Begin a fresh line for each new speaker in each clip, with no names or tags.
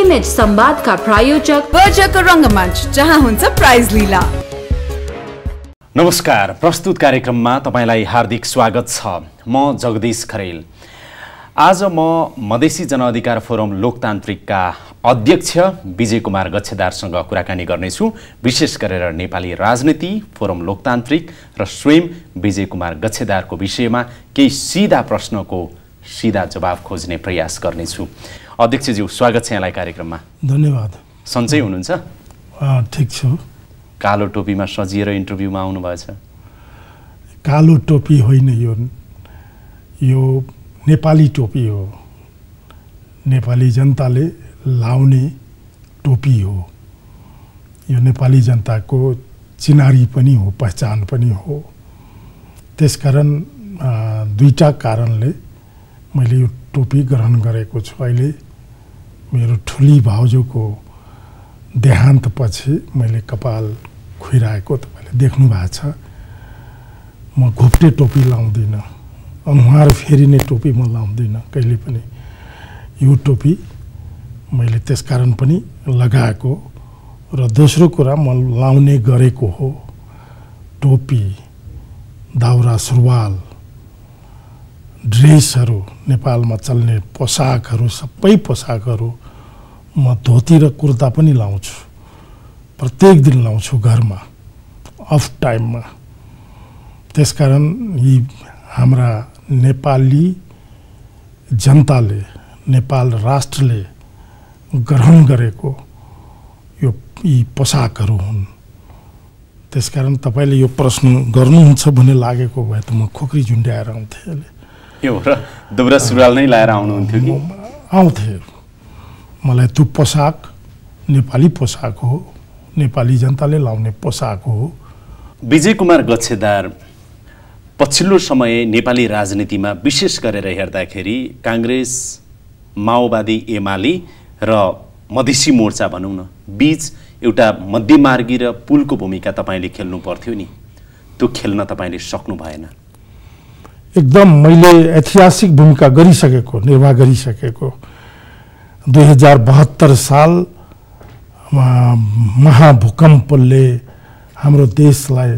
image सम्वादका प्रायोजक बर्जक रङ्गमञ्च जहाँ हुन्छ प्राइज लीला नमस्कार प्रस्तुत कार्यक्रममा तपाईँलाई हार्दिक स्वागत छ म जगदीश खरेल आज म मधेसी जनअधिकार फोरम लोकतान्त्रिकका अध्यक्ष विजय कुमार गच्छेदारसँग कुराकानी गर्नेछु विशेष गरेर नेपाली राजनीति फोरम लोकतान्त्रिक र स्वयं विजय कुमार गच्छेदारको विषयमा केही सिधा प्रश्नको सिधा जवाब खोज्ने प्रयास गर्नेछु अध्यक्षज्यू स्वागत छ यहाँलाई कार्यक्रममा धन्यवाद सन्चै हुनुहुन्छ ठिक छु कालो टोपीमा सजिएर इन्टरभ्यूमा आउनुभएछ
कालो टोपी होइन यो यो नेपाली टोपी हो नेपाली जनताले लाउने टोपी हो यो नेपाली जनताको चिनारी पनि हो पहिचान पनि हो त्यसकारण दुईवटा कारणले मैले यो टोपी ग्रहण गरेको छु अहिले मेरो ठुली भाउजूको देहान्तपछि मैले कपाल खुइरहेको तपाईँले देख्नु भएको छ म घुप्टे टोपी लाउँदिनँ अनुहार फेरिने टोपी म लाउँदिनँ कहिले पनि यो टोपी मैले त्यसकारण पनि लगाएको र दोस्रो कुरा म लाउने गरेको हो टोपी दाउरा सुरुवाल ड्रेसहरू नेपालमा चल्ने पोसाकहरू सबै पोसाकहरू म धोती र कुर्ता पनि लाउँछु प्रत्येक दिन लाउँछु घरमा अफ टाइममा त्यसकारण यी हाम्रा नेपाली जनताले नेपाल राष्ट्रले ग्रहण गरेको यो यी पोसाकहरू हुन् त्यसकारण तपाईँले यो प्रश्न गर्नुहुन्छ भन्ने लागेको भए त म खोकरी झुन्ड्याएर आउँथेँ अहिले
के र दौरा सुरुवाल नै लाएर आउनुहुन्थ्यो कि
आउँथ्यो मलाई त्यो पोसाक नेपाली पोसाक हो नेपाली जनताले लाउने पोसाक हो
विजय कुमार गच्छेदार पछिल्लो समय नेपाली राजनीतिमा विशेष गरेर हेर्दाखेरि काङ्ग्रेस माओवादी एमाले र मधेसी मोर्चा भनौँ न बिच एउटा मध्यमार्गी र पुलको भूमिका तपाईँले खेल्नु पर्थ्यो नि त्यो खेल्न तपाईँले सक्नु भएन
एकदम मैले ऐतिहासिक भूमिका गरिसकेको निर्वाह गरिसकेको दुई हजार बहत्तर साल महाभूकम्पले हाम्रो देशलाई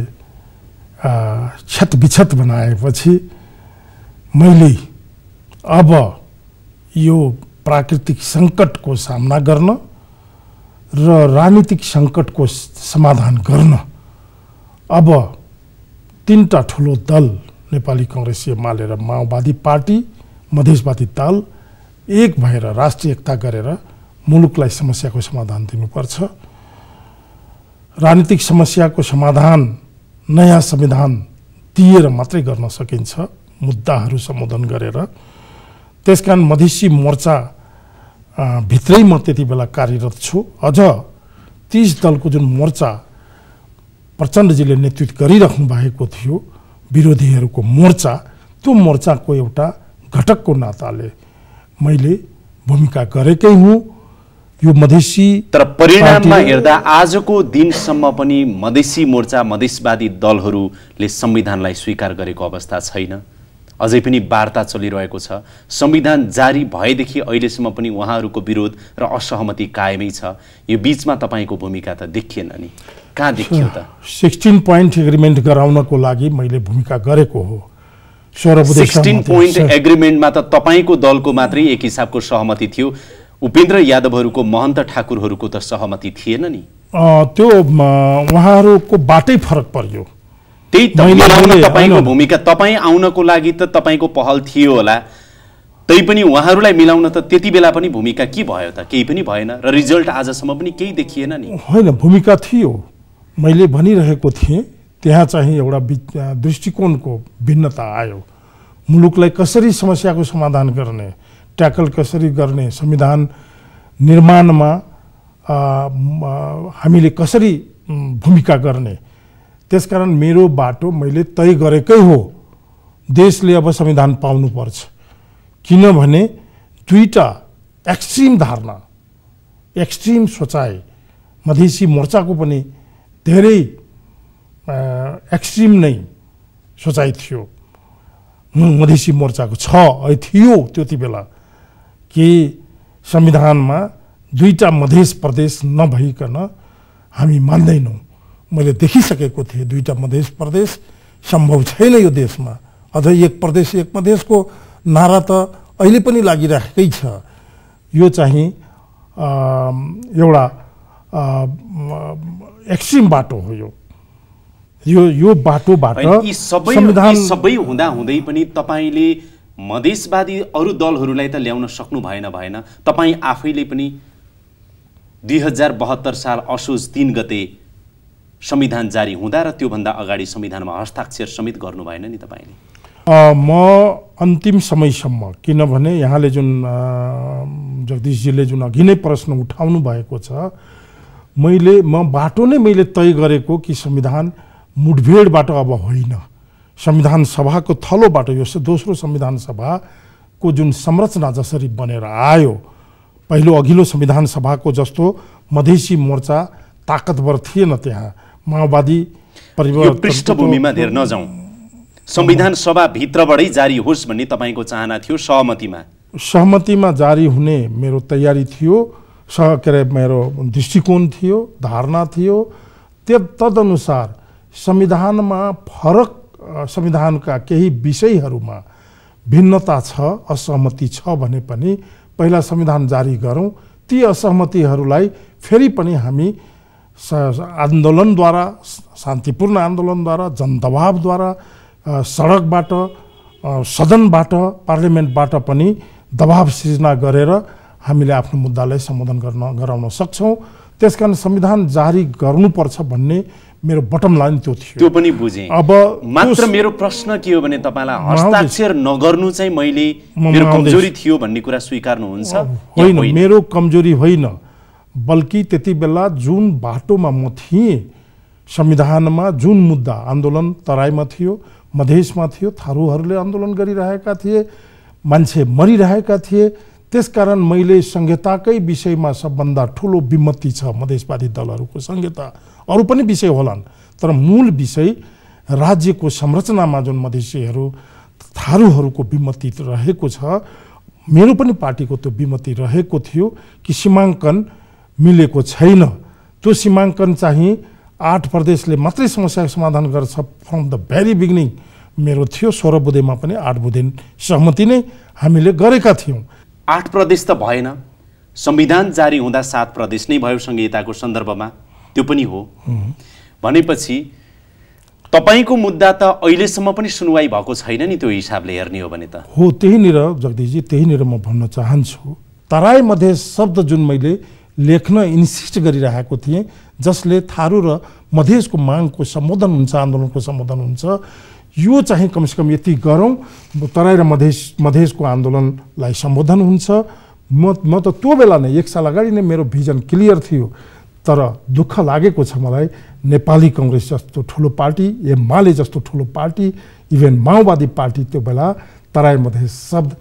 क्षतविक्षत बनाएपछि मैले अब यो प्राकृतिक सङ्कटको सामना गर्न र राजनीतिक सङ्कटको समाधान गर्न अब तिनवटा ठुलो दल नेपाली कङ्ग्रेसीय माले र माओवादी पार्टी मधेसवादी दल एक भएर राष्ट्रिय एकता गरेर मुलुकलाई समस्याको समाधान दिनुपर्छ राजनीतिक समस्याको समाधान नयाँ संविधान दिएर मात्रै गर्न सकिन्छ मुद्दाहरू सम्बोधन गरेर त्यस कारण मधेसी मोर्चा भित्रै म त्यति बेला कार्यरत छु अझ तिस दलको जुन मोर्चा प्रचण्डजीले नेतृत्व गरिराख्नु भएको थियो विरोधीहरूको मोर्चा त्यो मोर्चाको एउटा घटकको नाताले मैले भूमिका गरेकै हुँ यो मधेसी
तर परिणाममा हेर्दा आजको दिनसम्म पनि मधेसी मोर्चा मधेसवादी दलहरूले संविधानलाई स्वीकार गरेको अवस्था छैन अझै पनि वार्ता चलिरहेको छ संविधान जारी भएदेखि अहिलेसम्म पनि उहाँहरूको विरोध र असहमति कायमै छ यो बिचमा तपाईँको भूमिका त देखिएन नि कहाँ देखियो त
सिक्सटिन पोइन्ट एग्रिमेन्ट गराउनको लागि मैले भूमिका गरेको हो सिक्सटिन पोइन्ट
एग्रिमेन्टमा त तपाईँको दलको मात्रै एक हिसाबको सहमति थियो उपेन्द्र यादवहरूको महन्त ठाकुरहरूको त सहमति थिएन नि
त्यो उहाँहरूको बाटै फरक पर्यो
त्यही तपाईँको भूमिका तपाईँ आउनको लागि त तपाईँको पहल थियो होला पनि उहाँहरूलाई मिलाउन त त्यति बेला पनि भूमिका के भयो त केही पनि भएन र रिजल्ट आजसम्म पनि केही देखिएन नि
होइन भूमिका थियो मैले भनिरहेको थिएँ त्यहाँ चाहिँ एउटा दृष्टिकोणको भिन्नता आयो मुलुकलाई कसरी समस्याको समाधान गर्ने ट्याकल कसरी गर्ने संविधान निर्माणमा हामीले कसरी भूमिका गर्ने त्यसकारण मेरो बाटो मैले तय गरेकै हो देशले अब संविधान पाउनुपर्छ किनभने दुईवटा एक्सट्रिम धारणा एक्सट्रिम सोचाइ मधेसी मोर्चाको पनि धेरै एक्सट्रिम नै सोचाइ थियो मधेसी मोर्चाको छ थियो त्यति बेला कि संविधानमा दुईवटा मधेस प्रदेश नभइकन हामी मान्दैनौँ मैले देखिसकेको थिएँ दुईवटा मधेस प्रदेश सम्भव छैन यो देशमा अझ एक प्रदेश एक मधेसको नारा त अहिले पनि लागिराखेकै छ यो चाहिँ एउटा एक्सट्रिम बाटो हो यो यो यो बाटोबाट सबै संविधान सबै
हुँदा हुँदै पनि तपाईँले मधेसवादी अरू दलहरूलाई त ल्याउन सक्नु भएन भएन तपाईँ आफैले पनि दुई हजार बहत्तर साल असोज तिन गते संविधान जारी हुँदा र त्योभन्दा अगाडि संविधानमा हस्ताक्षर समेत गर्नु भएन नि
तपाईँले म अन्तिम समयसम्म किनभने यहाँले जुन जगदीशजीले जुन अघि नै प्रश्न उठाउनु भएको छ मैले म बाटो नै मैले तय गरेको कि संविधान मुठभेडबाट अब होइन संविधान सभाको थलोबाट यो दोस्रो संविधान सभाको जुन संरचना जसरी बनेर आयो पहिलो अघिल्लो संविधान सभाको जस्तो मधेसी मोर्चा ताकतवर थिएन त्यहाँ माओवादी परिवर्तन पृष्ठभूमिमा
धेर नजाउँ संविधान सभाभित्रबाटै जारी होस् भन्ने तपाईँको चाहना थियो सहमतिमा
सहमतिमा जारी हुने मेरो तयारी थियो स के अरे मेरो दृष्टिकोण थियो धारणा थियो त्यो तदनुसार संविधानमा फरक संविधानका केही विषयहरूमा भिन्नता छ असहमति छ भने पनि पहिला संविधान जारी गरौँ ती असहमतिहरूलाई फेरि पनि हामी आन्दोलनद्वारा शान्तिपूर्ण आन्दोलनद्वारा जनदबावद्वारा सडकबाट सदनबाट पार्लियामेन्टबाट पनि दबाव सिर्जना गरेर हामीले आफ्नो मुद्दालाई सम्बोधन गर्न गराउन सक्छौँ त्यस कारण संविधान जारी गर्नुपर्छ भन्ने मेरो बटम लाइन त्यो थियो
त्यो पनि बुझेँ
अब मात्र मेरो
प्रश्न के हो भने तपाईँलाई हस्ताक्षर नगर्नु चाहिँ मैले मेरो कमजोरी थियो भन्ने कुरा स्वीकार्नुहुन्छ होइन
मेरो कमजोरी होइन बल्कि त्यति बेला जुन बाटोमा म थिएँ संविधानमा जुन मुद्दा आन्दोलन तराईमा थियो मधेसमा थियो थारूहरूले आन्दोलन गरिरहेका थिए मान्छे मरिरहेका थिए त्यसकारण मैले संहिताकै विषयमा सबभन्दा ठुलो विमति छ मधेसवादी दलहरूको संहिता अरू पनि विषय होलान् तर मूल विषय राज्यको संरचनामा जुन मधेसीहरू थारूहरूको विमति रहेको छ मेरो पनि पार्टीको त्यो विमति रहेको थियो कि सीमाङ्कन मिलेको छैन त्यो सीमाङ्कन चाहिँ आठ प्रदेशले मात्रै समस्याको समाधान गर्छ फ्रम द भेरी बिगिनिङ मेरो थियो सोह्र बुधेमा पनि आठ बुधेन सहमति नै हामीले गरेका थियौँ
आठ प्रदेश त भएन संविधान जारी हुँदा सात प्रदेश नै भयो संहिताको सन्दर्भमा त्यो पनि हो भनेपछि तपाईँको मुद्दा त अहिलेसम्म पनि सुनवाई भएको छैन नि त्यो हिसाबले हेर्ने हो भने त
हो त्यहीँनिर जगदीशजी त्यहीँनिर म भन्न चाहन्छु तराई मधेस शब्द जुन मैले लेख्न इन्सिस्ट गरिरहेको थिएँ जसले थारू र मधेसको मागको सम्बोधन हुन्छ आन्दोलनको सम्बोधन हुन्छ यो चाहिँ कमसेकम यति गरौँ तराई र मधेस मधेसको आन्दोलनलाई सम्बोधन हुन्छ म म त त्यो बेला नै एक साल अगाडि नै मेरो भिजन क्लियर थियो तर दुःख लागेको छ मलाई नेपाली कङ्ग्रेस जस्तो ठुलो पार्टी एमाले जस्तो ठुलो पार्टी इभेन माओवादी पार्टी त्यो बेला तराई मधेस शब्द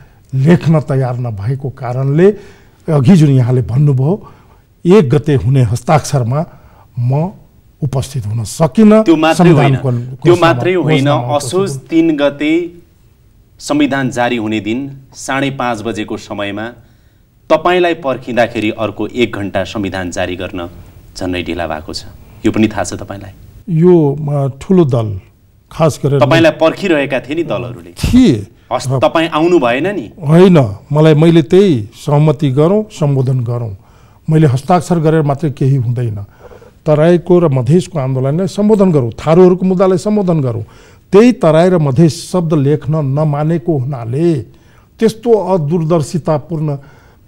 लेख्न तयार नभएको कारणले अघि जुन यहाँले भन्नुभयो एक गते हुने हस्ताक्षरमा म उपस्थित हुन सकिन त्यो मात्रै होइन त्यो मात्रै होइन
असोज तिन गते संविधान जारी हुने दिन साढे पाँच बजेको समयमा तपाईँलाई पर्खिँदाखेरि अर्को एक घन्टा संविधान जारी गर्न झन्डै ढिला भएको छ यो पनि थाहा छ तपाईँलाई
यो ठुलो दल खास गरेर तपाईँलाई
पर्खिरहेका थिए नि दलहरूले थिए तपाईँ आउनु भएन नि
होइन मलाई मैले त्यही सहमति गरौँ सम्बोधन गरौँ मैले हस्ताक्षर गरेर मात्रै केही हुँदैन तराईको र मधेसको आन्दोलनलाई सम्बोधन गरौँ थारूहरूको मुद्दालाई सम्बोधन गरौँ त्यही तराई र मधेस शब्द लेख्न नमानेको हुनाले त्यस्तो अदूरदर्शितापूर्ण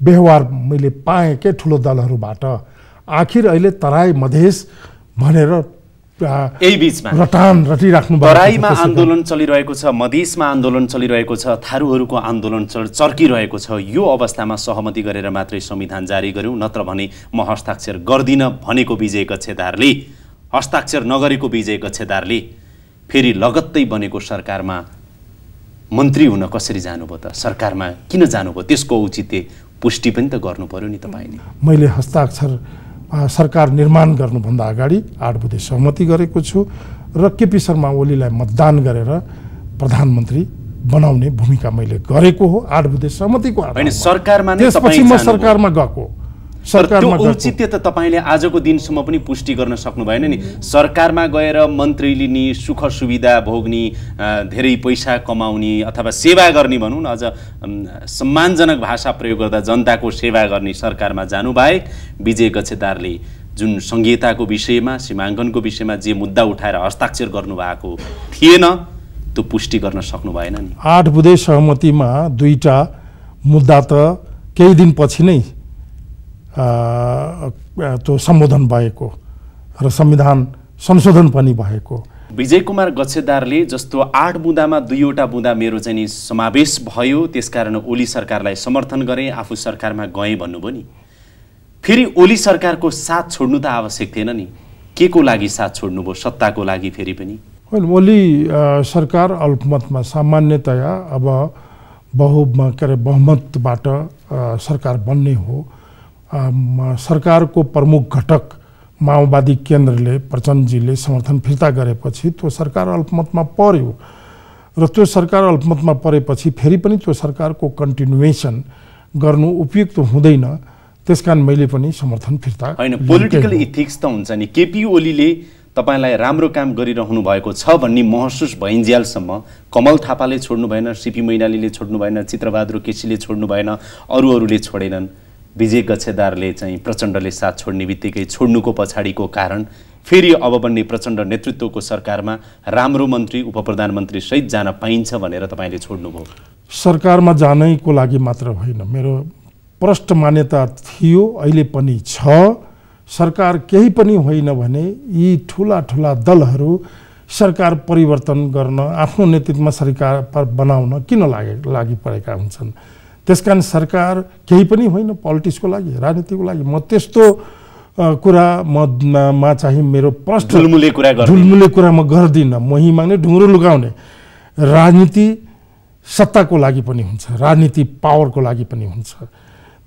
व्यवहार मैले पाएँ के ठुलो दलहरूबाट आखिर अहिले तराई मधेस भनेर यही बिचमा रटिराख्नु तराईमा आन्दोलन
चलिरहेको छ मधेसमा आन्दोलन चलिरहेको छ थारूहरूको आन्दोलन चल चर्किरहेको छ यो अवस्थामा सहमति गरेर मात्रै संविधान जारी गऱ्यौँ नत्र भने म हस्ताक्षर गर्दिनँ भनेको विजय कक्षेदारले हस्ताक्षर नगरेको विजय कक्षेदारले फेरि लगत्तै बनेको सरकारमा मन्त्री हुन कसरी जानुभयो त सरकारमा किन जानुभयो त्यसको औचित्य पुष्टि पनि त गर्नु पऱ्यो नि तपाईँले
मैले हस्ताक्षर सरकार निर्माण गर्नुभन्दा अगाडि आठ बुधे सहमति गरेको छु र केपी शर्मा ओलीलाई मतदान गरेर प्रधानमन्त्री बनाउने भूमिका मैले गरेको हो आठ बुधे सहमतिको
त्यसपछि म सरकारमा गएको सरकारमा त्यो औचित्य त तपाईँले आजको दिनसम्म पनि पुष्टि गर्न सक्नु भएन नि सरकारमा गएर मन्त्री लिने सुख सुविधा भोग्ने धेरै पैसा कमाउने अथवा सेवा गर्ने भनौँ न अझ सम्मानजनक भाषा प्रयोग गर्दा जनताको सेवा गर्ने सरकारमा जानुबाहेक विजय गच्छेदारले जुन सङ्घीयताको विषयमा सीमाङ्कनको विषयमा जे मुद्दा उठाएर हस्ताक्षर गर्नुभएको थिएन त्यो पुष्टि गर्न सक्नु भएन नि
आठ बुधे सहमतिमा दुईवटा मुद्दा त केही दिनपछि नै त्यो सम्बोधन भएको र संविधान संशोधन पनि भएको
विजय कुमार गच्छेदारले जस्तो आठ बुँदामा दुईवटा बुँदा मेरो चाहिँ नि समावेश भयो त्यसकारण ओली सरकारलाई समर्थन गरेँ आफू सरकारमा गएँ भन्नुभयो नि फेरि ओली सरकारको साथ छोड्नु त आवश्यक थिएन नि के को लागि साथ छोड्नुभयो सत्ताको लागि फेरि पनि
होइन ओली सरकार अल्पमतमा सामान्यतया अब बहु के अरे बहुमतबाट सरकार बन्ने हो सरकारको प्रमुख घटक माओवादी केन्द्रले प्रचण्डजीले समर्थन फिर्ता गरेपछि त्यो सरकार अल्पमतमा पर्यो र त्यो सरकार अल्पमतमा परेपछि फेरि पनि त्यो सरकारको कन्टिन्युएसन गर्नु उपयुक्त हुँदैन त्यस कारण मैले पनि समर्थन फिर्ता होइन पोलिटिकल
इथिक्स त हुन्छ नि केपी ओलीले तपाईँलाई राम्रो काम गरिरहनु भएको छ भन्ने महसुस भइन्जेलसम्म कमल थापाले छोड्नु भएन सिपी मैनालीले छोड्नु भएन चित्रबहादुर केसीले छोड्नु भएन अरू अरूले छोडेनन् विजय गच्छेदारले चाहिँ प्रचण्डले साथ छोड्ने बित्तिकै छोड्नुको पछाडिको कारण फेरि अब बन्ने प्रचण्ड नेतृत्वको सरकारमा राम्रो मन्त्री उप सहित जान पाइन्छ भनेर तपाईँले छोड्नुभयो
सरकारमा जानैको लागि मात्र होइन मेरो प्रष्ट मान्यता थियो अहिले पनि छ सरकार केही पनि होइन भने यी ठुला ठुला दलहरू सरकार परिवर्तन गर्न आफ्नो नेतृत्वमा सरकार बनाउन किन लागे लागि परेका हुन्छन् त्यस कारण सरकार केही पनि होइन पोलिटिक्सको लागि राजनीतिको लागि म त्यस्तो कुरा मा चाहिँ मेरो प्रश्न झुलमुले कुरा झुलमुले कुरा म गर्दिनँ मही माग्ने ढुङ्ग्रो लुगाउने राजनीति सत्ताको लागि पनि हुन्छ राजनीति पावरको लागि पनि हुन्छ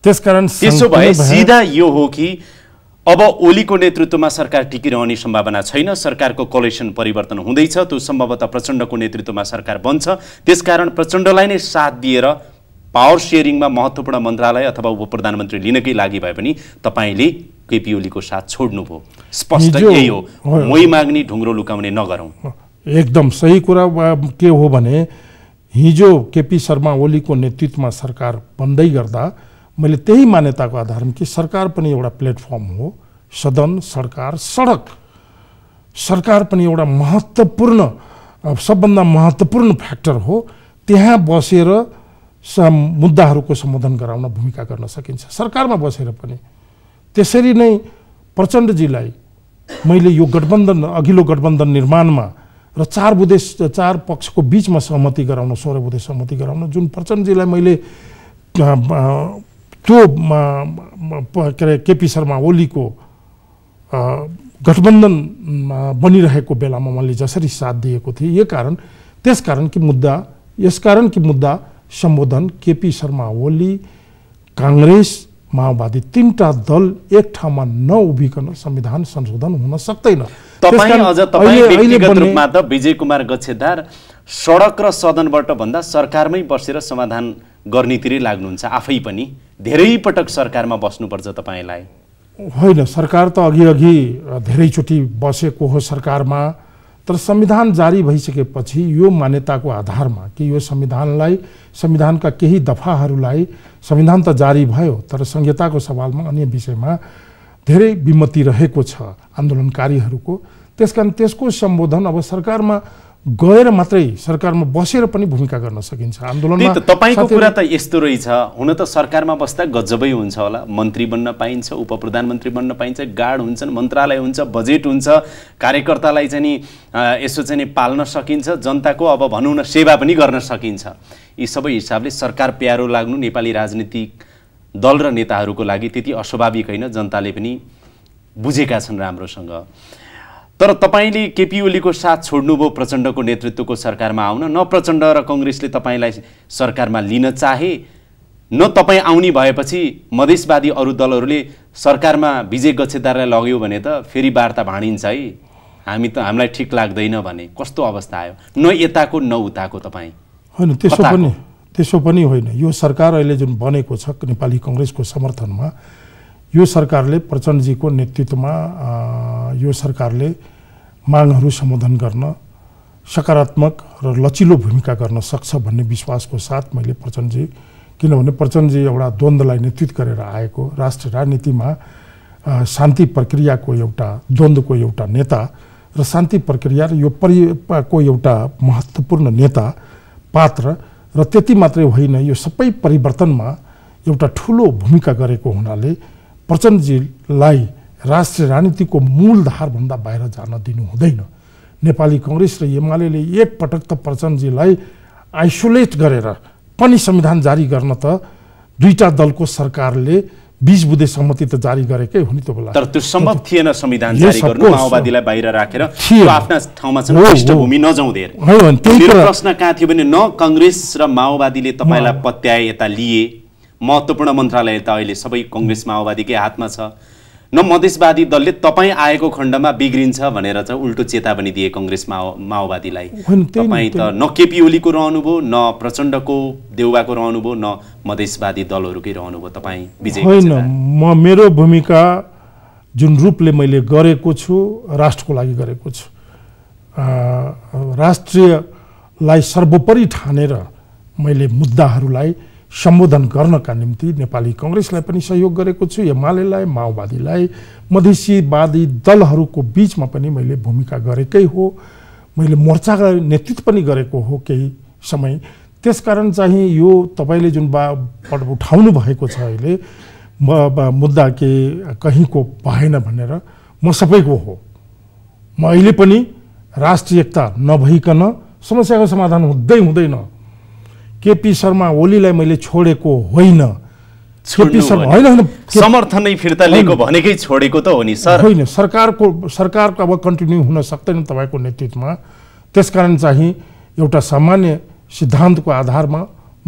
त्यसकारण
त्यसो भए सिधा यो हो कि अब ओलीको नेतृत्वमा सरकार टिकिरहने सम्भावना छैन सरकारको कलेसन परिवर्तन हुँदैछ त्यो सम्भवतः प्रचण्डको नेतृत्वमा सरकार बन्छ त्यसकारण प्रचण्डलाई नै साथ दिएर पावर सेयरिङमा महत्त्वपूर्ण मन्त्रालय अथवा उप प्रधानमन्त्री लिनकै लागि भए पनि तपाईँले केपी ओलीको साथ छोड्नुभयो स्पष्ट यही हो मै माग्ने ढुङ्ग्रो लुकाउने नगरौँ
एकदम सही कुरा के हो भने हिजो केपी शर्मा ओलीको नेतृत्वमा सरकार बन्दै गर्दा मैले त्यही मान्यताको आधारमा कि सरकार पनि एउटा प्लेटफर्म हो सदन सरकार सडक सरकार पनि एउटा महत्त्वपूर्ण सबभन्दा महत्त्वपूर्ण फ्याक्टर हो त्यहाँ बसेर सम मुद्दाहरूको सम्बोधन गराउन भूमिका गर्न सकिन्छ सरकारमा बसेर पनि त्यसरी नै प्रचण्डजीलाई मैले यो गठबन्धन अघिल्लो गठबन्धन निर्माणमा र चार बुधेस चार पक्षको बिचमा सहमति गराउन सोह्र बुधे सहमति गराउन जुन प्रचण्डजीलाई मैले त्यो के अरे केपी शर्मा ओलीको गठबन्धन बनिरहेको बेलामा मैले जसरी साथ दिएको थिएँ यो कारण त्यसकारण कि मुद्दा यस कारण कि मुद्दा सम्बोधन केपी शर्मा ओली काङ्ग्रेस माओवादी तिनवटा दल एक ठाउँमा नउभिकन संविधान संशोधन हुन सक्दैन
रूपमा त विजय कुमार गच्छेदार सडक र सदनबाट भन्दा सरकारमै बसेर समाधान गर्नेतिरै लाग्नुहुन्छ आफै पनि धेरै पटक सरकारमा बस्नुपर्छ तपाईँलाई
होइन सरकार त अघि अघि धेरैचोटि बसेको हो सरकारमा तर संविधान जारी भइसकेपछि यो मान्यताको आधारमा कि यो संविधानलाई संविधानका केही दफाहरूलाई संविधान त जारी भयो तर संहिताको सवालमा अन्य विषयमा धेरै विमति रहेको छ आन्दोलनकारीहरूको त्यस कारण त्यसको सम्बोधन अब सरकारमा गएर मात्रै सरकारमा बसेर पनि भूमिका गर्न सकिन्छ आन्दोलनमा तपाईँको कुरा
त यस्तो रहेछ हुन त सरकारमा बस्दा गजबै हुन्छ होला मन्त्री बन्न पाइन्छ उप प्रधानमन्त्री बन्न पाइन्छ गार्ड हुन्छन् मन्त्रालय हुन्छ बजेट हुन्छ कार्यकर्तालाई चाहिँ नि यसो चाहिँ नि पाल्न सकिन्छ जनताको अब भनौँ न सेवा पनि गर्न सकिन्छ यी सबै हिसाबले सरकार प्यारो लाग्नु नेपाली राजनीतिक दल र नेताहरूको लागि त्यति अस्वाभाविक होइन जनताले पनि बुझेका छन् राम्रोसँग तर तपाईँले केपी ओलीको साथ छोड्नुभयो प्रचण्डको नेतृत्वको सरकारमा आउन न प्रचण्ड र कङ्ग्रेसले तपाईँलाई सरकारमा लिन चाहे न तपाईँ आउने भएपछि मधेसवादी अरू दलहरूले सरकारमा विजय गच्छेदारलाई लग्यो भने त फेरि वार्ता भाँडिन्छ है हामी त हामीलाई ठिक लाग्दैन भने कस्तो अवस्था आयो न यताको न उताको तपाईँ होइन त्यसो पनि
त्यसो पनि होइन यो सरकार अहिले जुन बनेको छ नेपाली कङ्ग्रेसको समर्थनमा यो सरकारले प्रचण्डजीको नेतृत्वमा यो सरकारले मागहरू सम्बोधन गर्न सकारात्मक र लचिलो भूमिका गर्न सक्छ भन्ने विश्वासको साथ मैले प्रचण्डजी किनभने प्रचण्डजी एउटा द्वन्द्वलाई नेतृत्व गरेर आएको राष्ट्र राजनीतिमा शान्ति प्रक्रियाको एउटा द्वन्द्वको एउटा नेता र शान्ति प्रक्रिया र यो परिको एउटा महत्त्वपूर्ण नेता पात्र र त्यति मात्रै होइन यो सबै परिवर्तनमा एउटा ठुलो भूमिका गरेको हुनाले प्रचण्डजीलाई राष्ट्रिय राजनीतिको मूलधारभन्दा बाहिर जान दिनु हुँदैन नेपाली कङ्ग्रेस र एमाले एकपटक त प्रचण्डजीलाई आइसोलेट गरेर पनि संविधान जारी गर्न त दुईटा दलको सरकारले बिच बुधे सहमति त जारी गरेकै हो नि बोला तर त्यो सम्भव
थिएन संविधान जारी गर्नु माओवादीलाई बाहिर राखेर आफ्ना ठाउँमा चाहिँ पृष्ठभूमि नजाउँदै मेरो प्रश्न कहाँ थियो भने न कङ्ग्रेस र माओवादीले तपाईँलाई पत्याए यता लिए महत्त्वपूर्ण मन्त्रालय त अहिले सबै कङ्ग्रेस माओवादीकै हातमा छ न मधेसवादी दलले तपाईँ आएको खण्डमा बिग्रिन्छ भनेर चाहिँ उल्टो चेतावनी दिए कङ्ग्रेस माओ माओवादीलाई तपाईँ त न केपी ओलीको रहनुभयो न प्रचण्डको देउवाको रहनुभयो न मधेसवादी दलहरूकै रहनुभयो तपाईँ विजय होइन
म मेरो भूमिका जुन रूपले मैले गरेको छु राष्ट्रको लागि गरेको छु राष्ट्रियलाई सर्वोपरि ठानेर मैले मुद्दाहरूलाई सम्बोधन गर्नका निम्ति नेपाली कङ्ग्रेसलाई पनि सहयोग गरेको छु एमालेलाई माओवादीलाई मधेसीवादी दलहरूको बिचमा पनि मैले भूमिका गरेकै हो मैले मोर्चा नेतृत्व पनि गरेको हो केही समय त्यसकारण चाहिँ यो तपाईँले जुन बा उठाउनु भएको छ अहिले म मुद्दा के कहीँको भएन भनेर म सबैको हो म अहिले पनि राष्ट्रिय एकता नभइकन समस्याको समाधान हुँदै हुँदैन केपी शर्मा ओलीलाई मैले छोडेको होइन समर्थनै
फिर्ता लिएको भनेकै छोडेको त हो नि सर होइन
सरकारको सरकारको अब कन्टिन्यू हुन सक्दैन तपाईँको नेतृत्वमा त्यसकारण चाहिँ एउटा सामान्य सिद्धान्तको आधारमा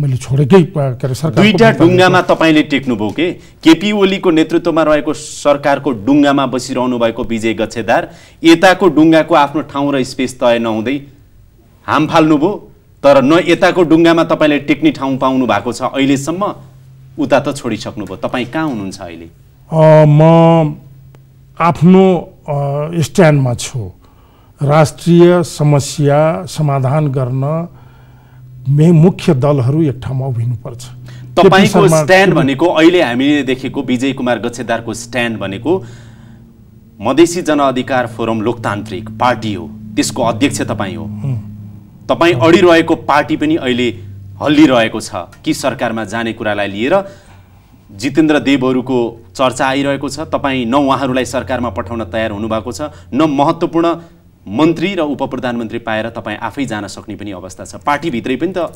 मैले छोडेकै के अरे सरकार दुईवटा डुङ्गामा
तपाईँले टेक्नुभयो के केपी ओलीको नेतृत्वमा रहेको सरकारको डुङ्गामा बसिरहनु भएको विजय गच्छेदार यताको डुङ्गाको आफ्नो ठाउँ र स्पेस तय नहुँदै हाम फाल्नुभयो तर न यताको डुङ्गामा तपाईँले टेक्ने ठाउँ पाउनु भएको छ अहिलेसम्म उता त छोडिसक्नुभयो तपाईँ कहाँ हुनुहुन्छ अहिले
म आफ्नो स्ट्यान्डमा छु राष्ट्रिय समस्या समाधान गर्न मुख्य दलहरू एक ठाउँमा उभिनुपर्छ
तपाईँको स्ट्यान्ड भनेको अहिले हामीले देखेको विजय कुमार गच्छेदारको स्ट्यान्ड भनेको मधेसी जनअधिकार फोरम लोकतान्त्रिक पार्टी हो त्यसको अध्यक्ष तपाईँ हो तपाईँ अडिरहेको पार्टी पनि अहिले हल्लिरहेको छ कि सरकारमा जाने कुरालाई लिएर जितेन्द्र देवहरूको चर्चा आइरहेको छ तपाईँ न उहाँहरूलाई सरकारमा पठाउन तयार हुनुभएको छ न महत्त्वपूर्ण मन्त्री र उप प्रधानमन्त्री पाएर तपाईँ आफै जान सक्ने पनि अवस्था छ पार्टीभित्रै पनि त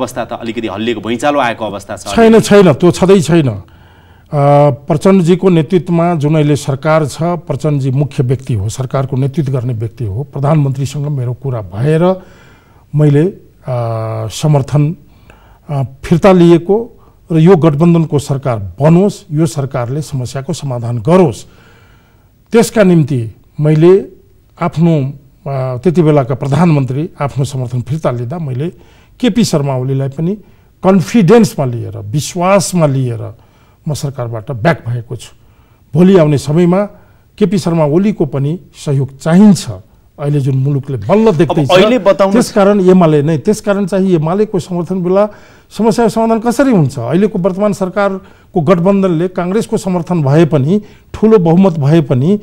अवस्था त अलिकति हल्लिएको भैँचालो आएको अवस्था छ छैन छैन त्यो
छँदै छैन प्रचण्डजीको नेतृत्वमा जुन अहिले सरकार छ प्रचण्डजी मुख्य व्यक्ति हो सरकारको नेतृत्व गर्ने व्यक्ति हो प्रधानमन्त्रीसँग मेरो कुरा भएर मैले समर्थन फिर्ता लिएको र यो गठबन्धनको सरकार बनोस् यो सरकारले समस्याको समाधान गरोस् त्यसका निम्ति मैले आफ्नो त्यति बेलाका प्रधानमन्त्री आफ्नो समर्थन फिर्ता लिँदा मैले केपी शर्मा ओलीलाई पनि कन्फिडेन्समा लिएर विश्वासमा लिएर म सरकारबाट ब्याक भएको छु भोलि आउने समयमा केपी शर्मा ओलीको पनि सहयोग चाहिन्छ अहिले जुन मुलुकले बल्ल देख्दैछ त्यसकारण एमाले नै त्यसकारण चाहिँ एमालेको समर्थन बेला समस्या समाधान कसरी हुन्छ अहिलेको वर्तमान सरकारको गठबन्धनले काङ्ग्रेसको समर्थन भए पनि ठुलो बहुमत भए पनि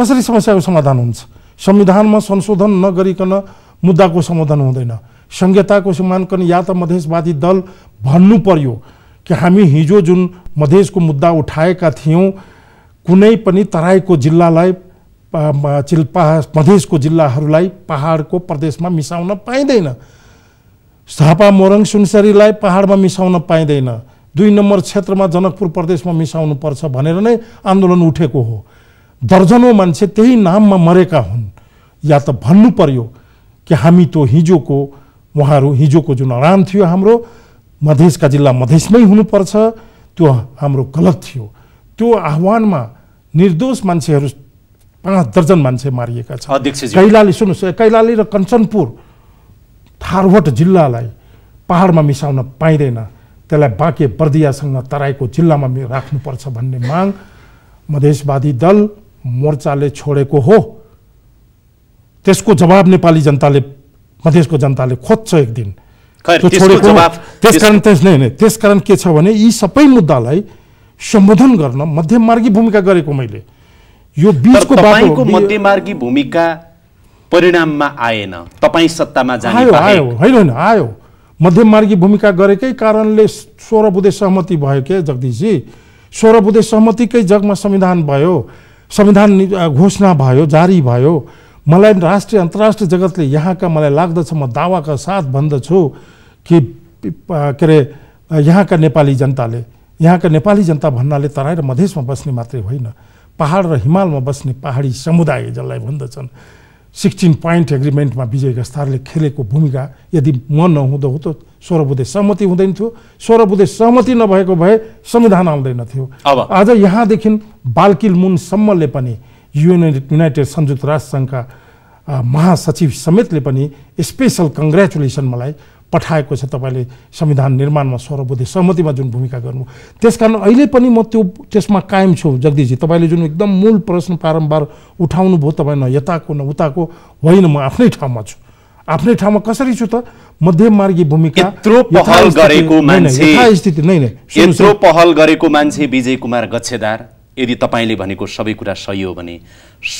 कसरी समस्याको समाधान हुन्छ संविधानमा संशोधन नगरिकन मुद्दाको समाधान हुँदैन संहिताको सम्मानकन या त मधेसवादी दल भन्नु पर्यो कि हामी हिजो जुन मधेसको मुद्दा उठाएका थियौँ कुनै पनि तराईको जिल्लालाई चिल पाहा मधेसको जिल्लाहरूलाई पहाडको प्रदेशमा मिसाउन पाइँदैन झापा मोरङ सुनसरीलाई पहाडमा मिसाउन पाइँदैन दुई नम्बर क्षेत्रमा जनकपुर प्रदेशमा मिसाउनु पर्छ भनेर नै आन्दोलन उठेको हो दर्जनौँ मान्छे त्यही नाममा मरेका हुन् या त भन्नु पर्यो कि हामी त हिजोको उहाँहरू हिजोको जुन आराम थियो हाम्रो मधेसका जिल्ला मधेसमै हुनुपर्छ त्यो हाम्रो गलत थियो त्यो आह्वानमा निर्दोष मान्छेहरू पाँच दर्जन मान्छे मारिएका
छन् कैलाली
सुन्नुहोस् कैलाली र कञ्चनपुर थारवट जिल्लालाई पाहाडमा मिसाउन पाइँदैन त्यसलाई बाँके बर्दियासँग तराईको जिल्लामा राख्नुपर्छ भन्ने माग मधेसवादी दल मोर्चाले छोडेको हो त्यसको जवाब नेपाली जनताले मधेसको जनताले खोज्छ एक दिन
त्यसकारण
त्यस नै त्यसकारण के छ भने यी सबै मुद्दालाई सम्बोधन गर्न मध्यममार्गी भूमिका गरेको मैले यो बिचको तपाईँको मध्यमार्गी
भूमिका परिणाममा आएन तपाईँ सत्तामा जाने आयो
होइन होइन आयो मध्यमार्गी भूमिका गरेकै कारणले सोह्र बुधे सहमति भयो के जगदीशजी सोह्र बुधे सहमतिकै जगमा संविधान भयो संविधान घोषणा भयो जारी भयो मलाई राष्ट्रिय अन्तर्राष्ट्रिय जगतले यहाँका मलाई लाग्दछ म दावाका साथ भन्दछु कि के अरे यहाँका नेपाली जनताले यहाँका नेपाली जनता भन्नाले तराई र मधेसमा बस्ने मात्रै होइन पहाड र हिमालमा बस्ने पहाडी समुदाय जसलाई भन्दछन् सिक्सटिन पोइन्ट एग्रिमेन्टमा विजय गस्तारले खेलेको भूमिका यदि म नहुँदो हो त स्वर बुधे सहमति हुँदैन थियो स्वर बुधे सहमति नभएको भए संविधान आउँदैन थियो आज यहाँदेखि बालकिल मुनसम्मले पनि युनाइटेड युनाइटेड संयुक्त राष्ट्रसङ्घका महासचिव समेतले पनि स्पेसल कङ्ग्रेचुलेसन मलाई पठाएको छ तपाईँले संविधान निर्माणमा सर्वबुद्धि सहमतिमा जुन भूमिका गर्नु त्यसकारण अहिले पनि म त्यो त्यसमा कायम छु जगदीशजी तपाईँले जुन एकदम मूल प्रश्न बारम्बार उठाउनु भयो तपाईँ न यताको न उताको होइन म आफ्नै ठाउँमा छु आफ्नै ठाउँमा कसरी छु त मध्यमार्गी भूमिका पहल गरेको मान्छे स्थिति नै नै यत्रो पहल
गरेको मान्छे विजय कुमार गच्छेदार यदि तपाईँले भनेको सबै कुरा सही हो भने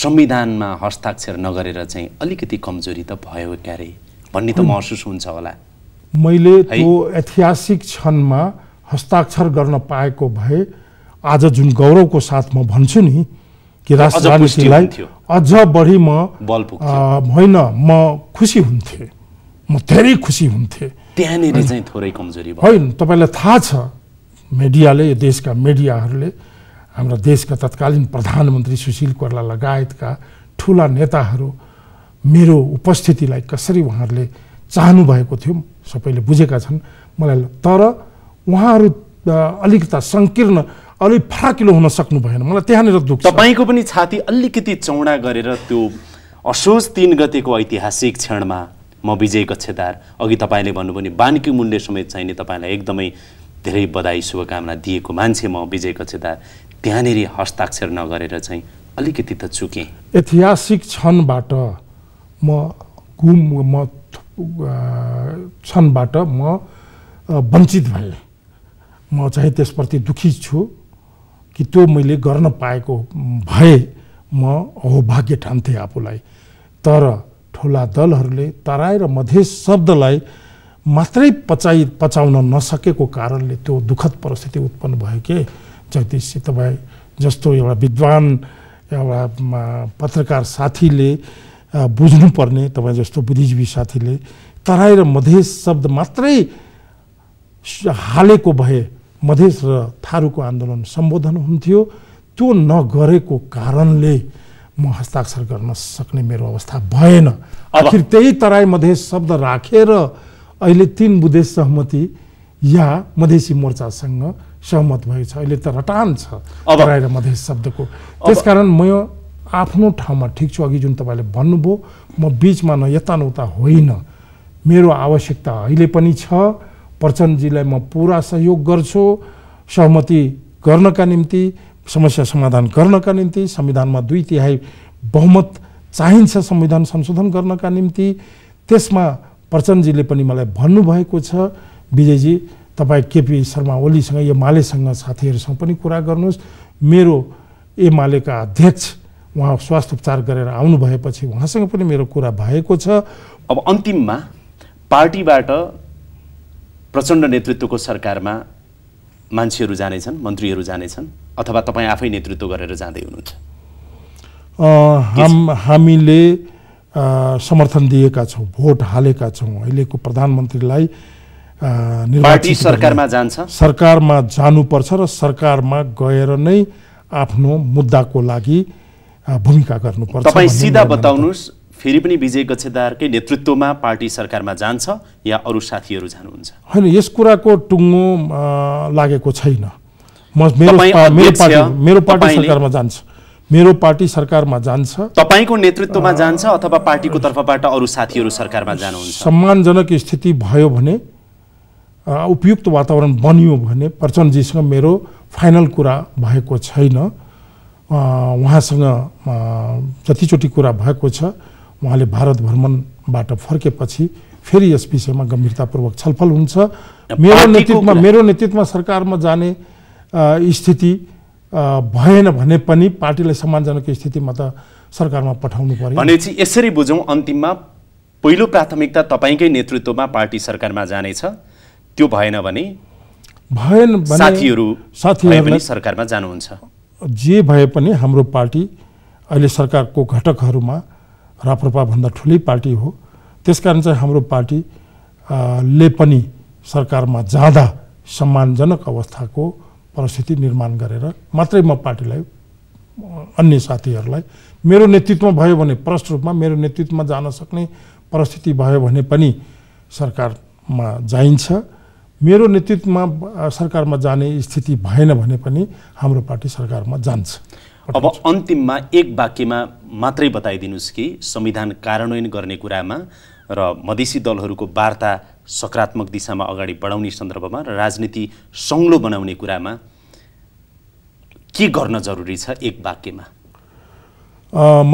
संविधानमा हस्ताक्षर नगरेर चाहिँ अलिकति कमजोरी त भयो क्यारे भन्ने त महसुस हुन्छ होला
मैले त्यो ऐतिहासिक क्षणमा हस्ताक्षर गर्न पाएको भए आज जुन गौरवको साथ म भन्छु नि कि राष्ट्रलाई अझ बढी म होइन म खुसी हुन्थेँ म धेरै खुसी हुन्थेँ
त्यहाँनिर चाहिँ थोरै कमजोरी होइन
तपाईँलाई थाहा छ मिडियाले देशका मिडियाहरूले हाम्रो देशका तत्कालीन प्रधानमन्त्री सुशील कोइराला लगायतका ठुला नेताहरू मेरो उपस्थितिलाई कसरी उहाँहरूले भएको थियो सबैले बुझेका छन् मलाई तर उहाँहरू अलिकता सङ्कीर्ण अलिक फराकिलो हुन सक्नु भएन मलाई त्यहाँनिर दुख तपाईँको
पनि छाती अलिकति चौडा गरेर त्यो असोज तिन गतेको ऐतिहासिक क्षणमा म विजय कक्षदार अघि तपाईँले भन्नुभयो भने बानकी मूल्य समेत चाहिने तपाईँलाई एकदमै धेरै बधाई शुभकामना दिएको मान्छे म विजय कक्षदार त्यहाँनिर हस्ताक्षर नगरेर चाहिँ अलिकति त चुकेँ
ऐतिहासिक क्षणबाट म घुम म क्षणबाट म वञ्चित भएँ म चाहिँ त्यसप्रति दुखी छु कि त्यो मैले गर्न पाएको भए म अहोभाग्य ठान्थेँ आफूलाई तर ठुला दलहरूले तराई र मधेस शब्दलाई मात्रै पचाइ पचाउन नसकेको कारणले त्यो दुःखद परिस्थिति उत्पन्न भयो के जगदीश तपाईँ जस्तो एउटा विद्वान एउटा पत्रकार साथीले बुझ्नुपर्ने तपाईँ जस्तो बुद्धिजीवी साथीले तराई र मधेस शब्द मात्रै हालेको भए मधेस र थारूको आन्दोलन सम्बोधन हुन्थ्यो त्यो नगरेको कारणले म हस्ताक्षर गर्न सक्ने मेरो अवस्था भएन आखिर त्यही तराई मधेस शब्द राखेर अहिले तिन बुधेस सहमति या मधेसी मोर्चासँग सहमत भएको छ अहिले त रटान छ तराई र मधेस शब्दको त्यसकारण म आफ्नो ठाउँमा ठिक छु अघि जुन तपाईँले भन्नुभयो म बिचमा न यता न उता होइन मेरो आवश्यकता अहिले पनि छ प्रचण्डजीलाई म पुरा सहयोग गर्छु सहमति गर्नका निम्ति समस्या समाधान गर्नका निम्ति संविधानमा दुई तिहाई बहुमत चाहिन्छ संविधान संशोधन गर्नका निम्ति त्यसमा प्रचण्डजीले पनि मलाई भन्नुभएको छ विजयजी तपाईँ केपी शर्मा ओलीसँग मालेसँग साथीहरूसँग पनि कुरा गर्नुहोस् मेरो एमालेका अध्यक्ष उहाँ स्वास्थ्य उपचार गरेर आउनु भएपछि उहाँसँग पनि मेरो कुरा भएको छ
अब अन्तिममा पार्टीबाट प्रचण्ड नेतृत्वको सरकारमा मान्छेहरू जानेछन् मन्त्रीहरू जानेछन् अथवा तपाईँ आफै नेतृत्व गरेर जाँदै हुनुहुन्छ
हाम हामीले समर्थन दिएका छौँ भोट हालेका छौँ अहिलेको प्रधानमन्त्रीलाई पार्टी सरकारमा जान्छ सरकारमा जानुपर्छ र सरकारमा गएर नै आफ्नो मुद्दाको लागि भूमिका गर्नुपर्छ तपाईँ सिधा
बताउनुहोस् फेरि पनि विजय गच्छेदारकै नेतृत्वमा पार्टी सरकारमा जान्छ या अरू साथीहरू जानुहुन्छ
होइन यस कुराको टुङ्गो लागेको छैन म मेरो पार्टी मेरो पार्टी सरकारमा जान्छ मेरो पार्टी सरकारमा जान्छ
तपाईँको नेतृत्वमा जान्छ अथवा पार्टीको तर्फबाट अरू साथीहरू सरकारमा जानुहुन्छ
सम्मानजनक स्थिति भयो भने उपयुक्त वातावरण बनियो भने प्रचण्डजीसँग मेरो फाइनल कुरा भएको छैन उहाँसँग जतिचोटि कुरा भएको छ उहाँले भारत भ्रमणबाट फर्केपछि फेरि यस विषयमा गम्भीरतापूर्वक छलफल हुन्छ मेरो नेतृत्वमा मेरो नेतृत्वमा सरकारमा जाने स्थिति भएन भने पनि पार्टीलाई सम्मानजनक स्थितिमा त सरकारमा पठाउनु पर्यो भनेपछि
यसरी बुझौँ अन्तिममा पहिलो प्राथमिकता तपाईँकै नेतृत्वमा पार्टी सरकारमा जानेछ त्यो भएन भने
भएन साथीहरू सरकारमा जानुहुन्छ जे भए पनि हाम्रो पार्टी अहिले सरकारको घटकहरूमा राप्रपाभन्दा ठुलै पार्टी हो त्यसकारण चाहिँ हाम्रो पार्टी ले पनि सरकारमा जाँदा सम्मानजनक अवस्थाको परिस्थिति निर्माण गरेर मात्रै म पार्टीलाई अन्य साथीहरूलाई मेरो नेतृत्वमा भयो भने प्रष्ट रूपमा मेरो नेतृत्वमा जान सक्ने परिस्थिति भयो भने पनि सरकारमा जाइन्छ मेरो नेतृत्वमा सरकारमा जाने स्थिति भएन भने पनि हाम्रो पार्टी सरकारमा जान्छ
अब अन्तिममा एक वाक्यमा मात्रै बताइदिनुहोस् कि संविधान कार्यान्वयन गर्ने कुरामा र मधेसी दलहरूको वार्ता सकारात्मक दिशामा अगाडि बढाउने सन्दर्भमा र राजनीति सङ्लो बनाउने कुरामा के गर्न जरुरी छ एक वाक्यमा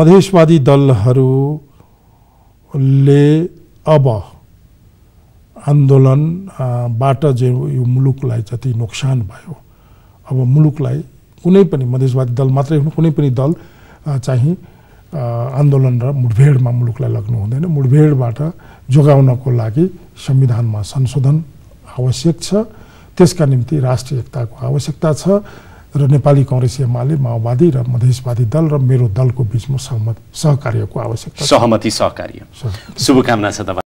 मधेसवादी दलहरूले अब आन्दोलनबाट जे यो मुलुकलाई जति नोक्सान भयो अब मुलुकलाई कुनै पनि मधेसवादी दल मात्रै हुनु कुनै पनि दल चाहिँ आन्दोलन र मुठभेडमा मुलुकलाई लग्नु हुँदैन मुठभेडबाट जोगाउनको लागि संविधानमा संशोधन आवश्यक छ त्यसका निम्ति राष्ट्रिय एकताको आवश्यकता छ र नेपाली कङ्ग्रेस एमाले माओवादी र मधेसवादी दल र मेरो दलको बिचमा सहमति सहकार्यको आवश्यकता
सहमति सहकार्य शुभकामना छ